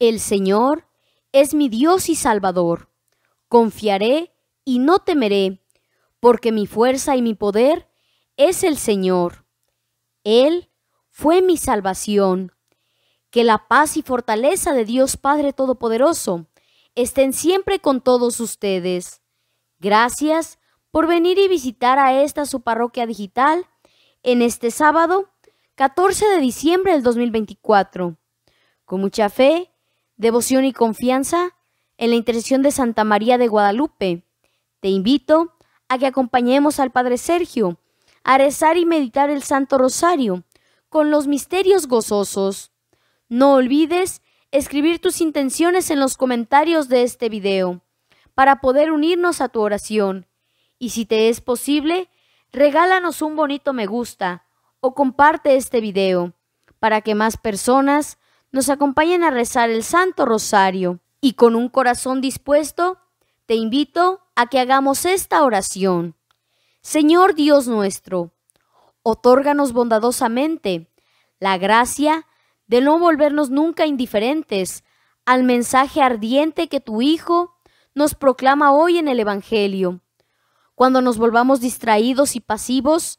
El Señor es mi Dios y Salvador. Confiaré y no temeré, porque mi fuerza y mi poder es el Señor. Él fue mi salvación. Que la paz y fortaleza de Dios Padre Todopoderoso estén siempre con todos ustedes. Gracias por venir y visitar a esta su parroquia digital en este sábado 14 de diciembre del 2024. Con mucha fe, devoción y confianza en la intercesión de Santa María de Guadalupe. Te invito a que acompañemos al Padre Sergio a rezar y meditar el Santo Rosario con los misterios gozosos. No olvides escribir tus intenciones en los comentarios de este video para poder unirnos a tu oración. Y si te es posible, regálanos un bonito me gusta o comparte este video para que más personas nos acompañen a rezar el Santo Rosario y con un corazón dispuesto, te invito a que hagamos esta oración. Señor Dios nuestro, otórganos bondadosamente la gracia de no volvernos nunca indiferentes al mensaje ardiente que tu Hijo nos proclama hoy en el Evangelio. Cuando nos volvamos distraídos y pasivos,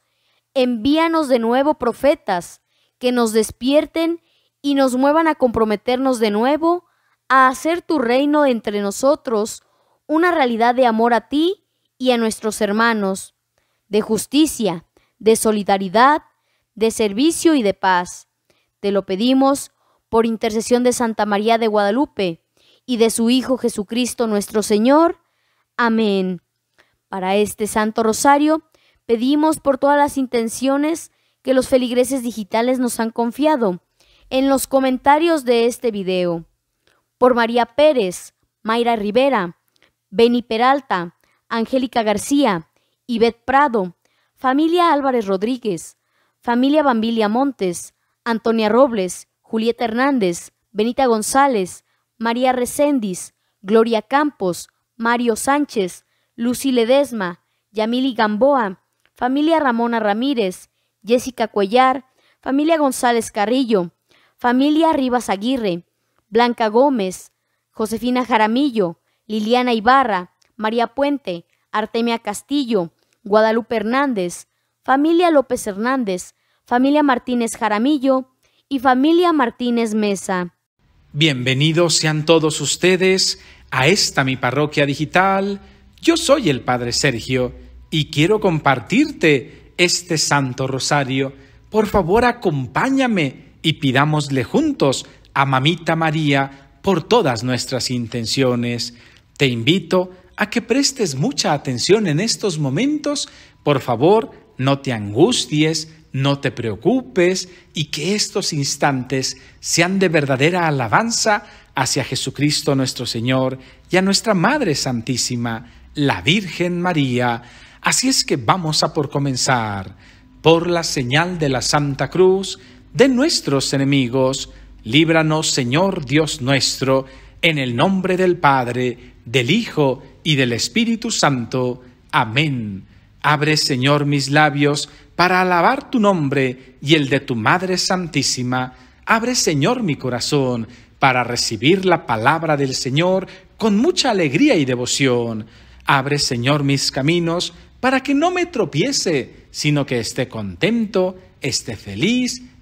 envíanos de nuevo profetas que nos despierten y nos muevan a comprometernos de nuevo a hacer tu reino entre nosotros una realidad de amor a ti y a nuestros hermanos, de justicia, de solidaridad, de servicio y de paz. Te lo pedimos por intercesión de Santa María de Guadalupe y de su Hijo Jesucristo nuestro Señor. Amén. Para este Santo Rosario pedimos por todas las intenciones que los feligreses digitales nos han confiado en los comentarios de este video. Por María Pérez, Mayra Rivera, Beni Peralta, Angélica García, Ivette Prado, familia Álvarez Rodríguez, familia Bambilia Montes, Antonia Robles, Julieta Hernández, Benita González, María Recendis, Gloria Campos, Mario Sánchez, Lucy Ledesma, Yamili Gamboa, familia Ramona Ramírez, Jessica Cuellar, familia González Carrillo, familia Rivas Aguirre, Blanca Gómez, Josefina Jaramillo, Liliana Ibarra, María Puente, Artemia Castillo, Guadalupe Hernández, familia López Hernández, familia Martínez Jaramillo y familia Martínez Mesa. Bienvenidos sean todos ustedes a esta mi parroquia digital. Yo soy el Padre Sergio y quiero compartirte este Santo Rosario. Por favor, acompáñame y pidámosle juntos a Mamita María por todas nuestras intenciones. Te invito a que prestes mucha atención en estos momentos. Por favor, no te angusties, no te preocupes y que estos instantes sean de verdadera alabanza hacia Jesucristo nuestro Señor y a nuestra Madre Santísima, la Virgen María. Así es que vamos a por comenzar. Por la señal de la Santa Cruz, de nuestros enemigos. Líbranos, Señor Dios nuestro, en el nombre del Padre, del Hijo y del Espíritu Santo. Amén. Abre, Señor, mis labios para alabar tu nombre y el de tu Madre Santísima. Abre, Señor, mi corazón para recibir la palabra del Señor con mucha alegría y devoción. Abre, Señor, mis caminos para que no me tropiece, sino que esté contento, esté feliz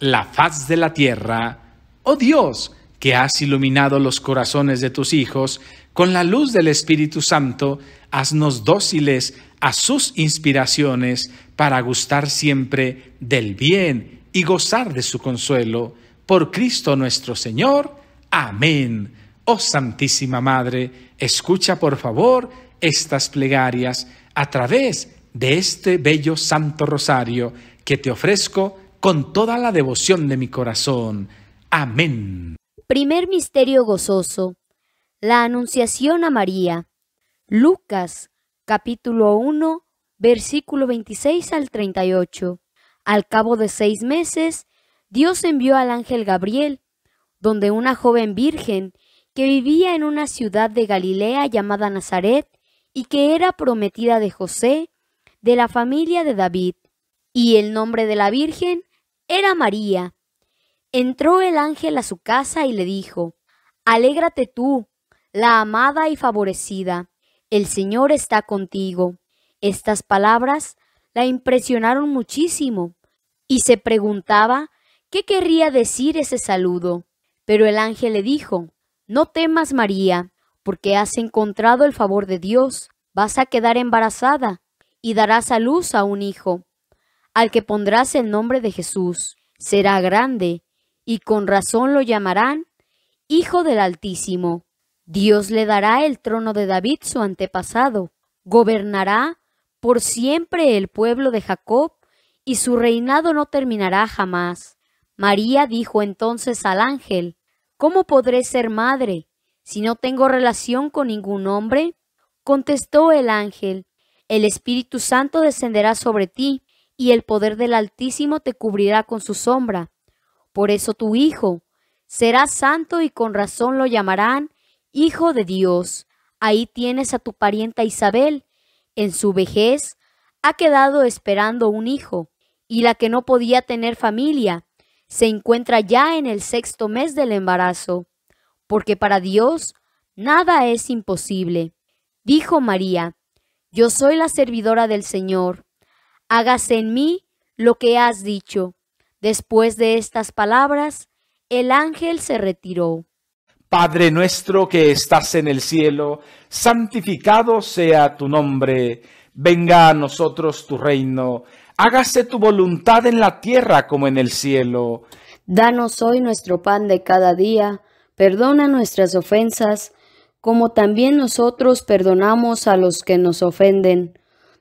la faz de la tierra. Oh Dios, que has iluminado los corazones de tus hijos, con la luz del Espíritu Santo, haznos dóciles a sus inspiraciones para gustar siempre del bien y gozar de su consuelo. Por Cristo nuestro Señor. Amén. Oh Santísima Madre, escucha por favor estas plegarias a través de este bello Santo Rosario que te ofrezco con toda la devoción de mi corazón. Amén. Primer misterio gozoso. La Anunciación a María. Lucas capítulo 1 versículo 26 al 38. Al cabo de seis meses, Dios envió al ángel Gabriel, donde una joven virgen que vivía en una ciudad de Galilea llamada Nazaret y que era prometida de José, de la familia de David. Y el nombre de la virgen era María. Entró el ángel a su casa y le dijo, Alégrate tú, la amada y favorecida, el Señor está contigo. Estas palabras la impresionaron muchísimo y se preguntaba qué querría decir ese saludo. Pero el ángel le dijo, No temas, María, porque has encontrado el favor de Dios, vas a quedar embarazada y darás a luz a un hijo al que pondrás el nombre de Jesús será grande, y con razón lo llamarán Hijo del Altísimo. Dios le dará el trono de David su antepasado, gobernará por siempre el pueblo de Jacob, y su reinado no terminará jamás. María dijo entonces al ángel, ¿Cómo podré ser madre si no tengo relación con ningún hombre? Contestó el ángel, el Espíritu Santo descenderá sobre ti y el poder del Altísimo te cubrirá con su sombra. Por eso tu Hijo será santo y con razón lo llamarán Hijo de Dios. Ahí tienes a tu parienta Isabel. En su vejez ha quedado esperando un hijo, y la que no podía tener familia se encuentra ya en el sexto mes del embarazo, porque para Dios nada es imposible. Dijo María, Yo soy la servidora del Señor hágase en mí lo que has dicho. Después de estas palabras, el ángel se retiró. Padre nuestro que estás en el cielo, santificado sea tu nombre, venga a nosotros tu reino, hágase tu voluntad en la tierra como en el cielo. Danos hoy nuestro pan de cada día, perdona nuestras ofensas, como también nosotros perdonamos a los que nos ofenden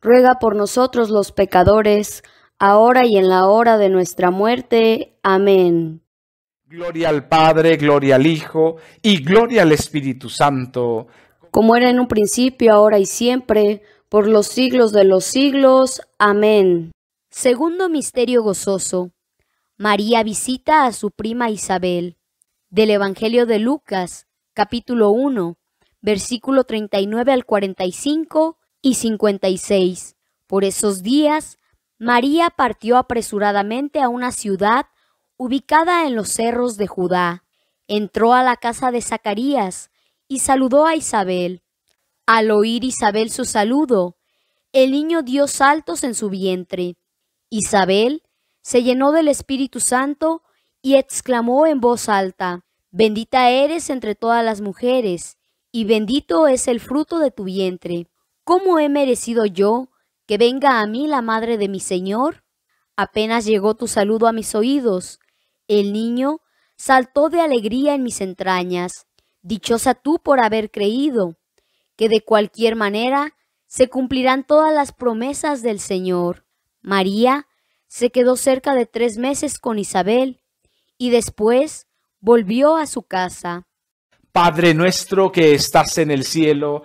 ruega por nosotros los pecadores, ahora y en la hora de nuestra muerte. Amén. Gloria al Padre, gloria al Hijo y gloria al Espíritu Santo. Como era en un principio, ahora y siempre, por los siglos de los siglos. Amén. Segundo misterio gozoso. María visita a su prima Isabel. Del Evangelio de Lucas, capítulo 1, versículo 39 al 45 y 56. Por esos días, María partió apresuradamente a una ciudad ubicada en los cerros de Judá. Entró a la casa de Zacarías y saludó a Isabel. Al oír Isabel su saludo, el niño dio saltos en su vientre. Isabel se llenó del Espíritu Santo y exclamó en voz alta, Bendita eres entre todas las mujeres, y bendito es el fruto de tu vientre. ¿cómo he merecido yo que venga a mí la madre de mi Señor? Apenas llegó tu saludo a mis oídos, el niño saltó de alegría en mis entrañas. Dichosa tú por haber creído, que de cualquier manera se cumplirán todas las promesas del Señor. María se quedó cerca de tres meses con Isabel y después volvió a su casa. Padre nuestro que estás en el cielo,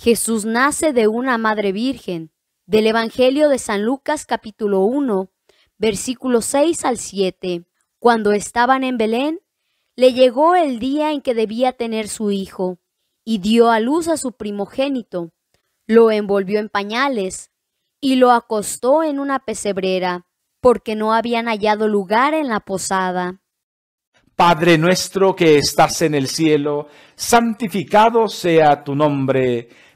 Jesús nace de una madre virgen. Del Evangelio de San Lucas capítulo 1, versículos 6 al 7. Cuando estaban en Belén, le llegó el día en que debía tener su hijo, y dio a luz a su primogénito. Lo envolvió en pañales, y lo acostó en una pesebrera, porque no habían hallado lugar en la posada. Padre nuestro que estás en el cielo, santificado sea tu nombre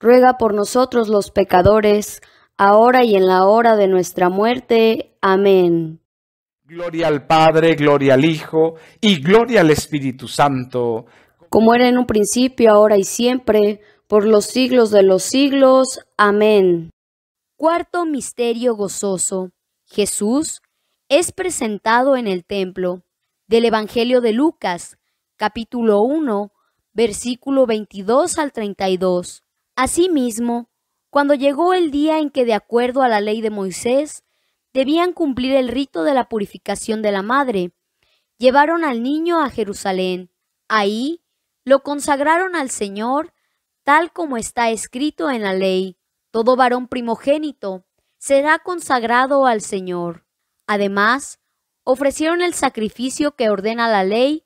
ruega por nosotros los pecadores, ahora y en la hora de nuestra muerte. Amén. Gloria al Padre, gloria al Hijo y gloria al Espíritu Santo. Como era en un principio, ahora y siempre, por los siglos de los siglos. Amén. Cuarto misterio gozoso. Jesús es presentado en el templo. Del Evangelio de Lucas, capítulo 1, versículo 22 al 32. Asimismo, cuando llegó el día en que, de acuerdo a la ley de Moisés, debían cumplir el rito de la purificación de la madre, llevaron al niño a Jerusalén. Ahí lo consagraron al Señor, tal como está escrito en la ley. Todo varón primogénito será consagrado al Señor. Además, ofrecieron el sacrificio que ordena la ley,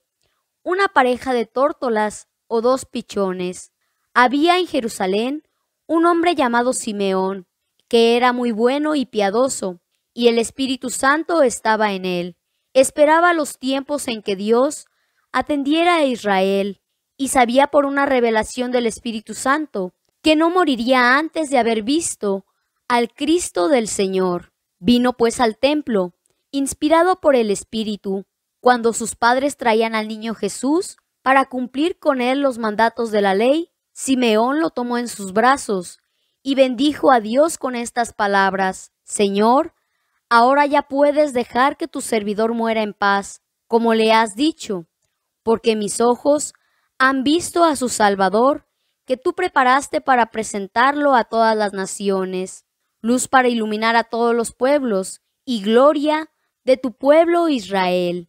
una pareja de tórtolas o dos pichones. Había en Jerusalén un hombre llamado Simeón, que era muy bueno y piadoso, y el Espíritu Santo estaba en él. Esperaba los tiempos en que Dios atendiera a Israel, y sabía por una revelación del Espíritu Santo que no moriría antes de haber visto al Cristo del Señor. Vino pues al templo, inspirado por el Espíritu, cuando sus padres traían al niño Jesús para cumplir con él los mandatos de la ley Simeón lo tomó en sus brazos y bendijo a Dios con estas palabras, Señor, ahora ya puedes dejar que tu servidor muera en paz, como le has dicho, porque mis ojos han visto a su Salvador, que tú preparaste para presentarlo a todas las naciones, luz para iluminar a todos los pueblos y gloria de tu pueblo Israel.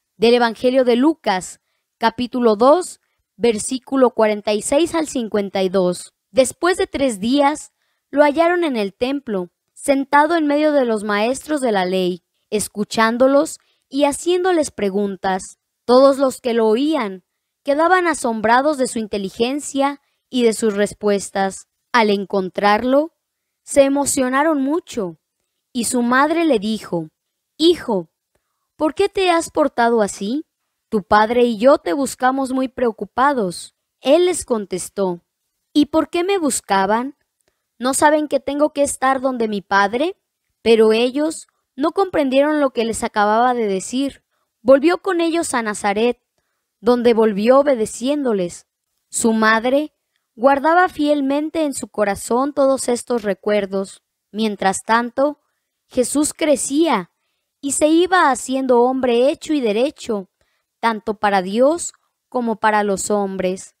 del Evangelio de Lucas, capítulo 2, versículo 46 al 52. Después de tres días, lo hallaron en el templo, sentado en medio de los maestros de la ley, escuchándolos y haciéndoles preguntas. Todos los que lo oían quedaban asombrados de su inteligencia y de sus respuestas. Al encontrarlo, se emocionaron mucho, y su madre le dijo, Hijo, ¿Por qué te has portado así? Tu padre y yo te buscamos muy preocupados. Él les contestó, ¿y por qué me buscaban? ¿No saben que tengo que estar donde mi padre? Pero ellos no comprendieron lo que les acababa de decir. Volvió con ellos a Nazaret, donde volvió obedeciéndoles. Su madre guardaba fielmente en su corazón todos estos recuerdos. Mientras tanto, Jesús crecía y se iba haciendo hombre hecho y derecho, tanto para Dios como para los hombres.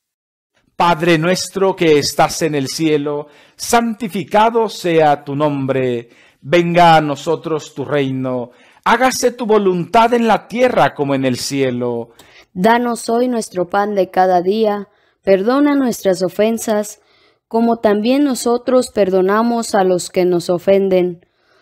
Padre nuestro que estás en el cielo, santificado sea tu nombre, venga a nosotros tu reino, hágase tu voluntad en la tierra como en el cielo. Danos hoy nuestro pan de cada día, perdona nuestras ofensas, como también nosotros perdonamos a los que nos ofenden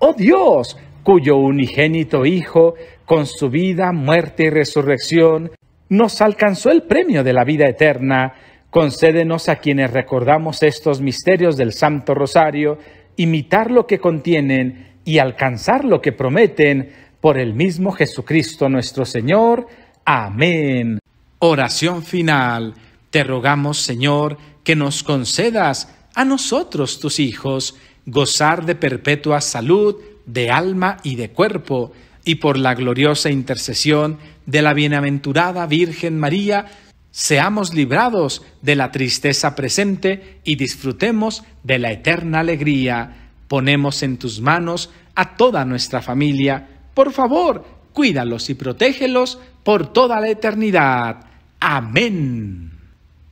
oh Dios, cuyo unigénito Hijo, con su vida, muerte y resurrección, nos alcanzó el premio de la vida eterna. Concédenos a quienes recordamos estos misterios del Santo Rosario, imitar lo que contienen y alcanzar lo que prometen por el mismo Jesucristo nuestro Señor. Amén. Oración final. Te rogamos, Señor, que nos concedas a nosotros, tus hijos, gozar de perpetua salud de alma y de cuerpo, y por la gloriosa intercesión de la bienaventurada Virgen María, seamos librados de la tristeza presente y disfrutemos de la eterna alegría. Ponemos en tus manos a toda nuestra familia. Por favor, cuídalos y protégelos por toda la eternidad. Amén.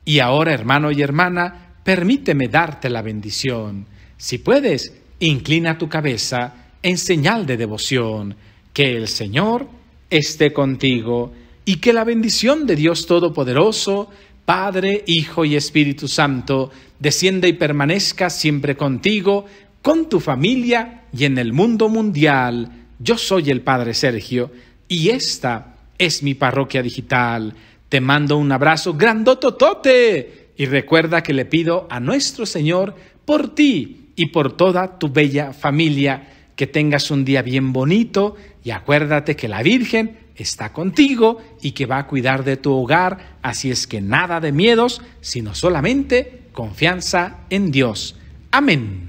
Y ahora, hermano y hermana, permíteme darte la bendición si puedes, inclina tu cabeza en señal de devoción. Que el Señor esté contigo y que la bendición de Dios Todopoderoso, Padre, Hijo y Espíritu Santo, descienda y permanezca siempre contigo, con tu familia y en el mundo mundial. Yo soy el Padre Sergio y esta es mi parroquia digital. Te mando un abrazo grandototote y recuerda que le pido a nuestro Señor por ti y por toda tu bella familia. Que tengas un día bien bonito y acuérdate que la Virgen está contigo y que va a cuidar de tu hogar, así es que nada de miedos, sino solamente confianza en Dios. Amén.